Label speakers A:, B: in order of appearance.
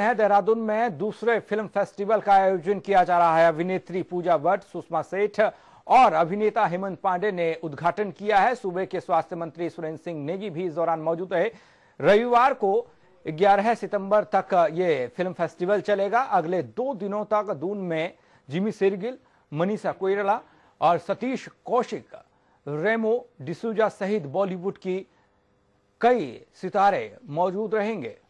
A: है देहरादून में दूसरे फिल्म फेस्टिवल का आयोजन किया जा रहा है अभिनेत्री पूजा भट्ट सुषमा सेठ और अभिनेता हेमंत पांडे ने उद्घाटन किया है सूबे के स्वास्थ्य मंत्री सुरेंद्र सिंह नेगी भी इस दौरान मौजूद रहे रविवार को 11 सितंबर तक ये फिल्म फेस्टिवल चलेगा अगले दो दिनों तक दून में जिमी सिरगिल मनीषा कोयरला और सतीश कौशिक रेमो डिसूजा सहित बॉलीवुड की कई सितारे मौजूद रहेंगे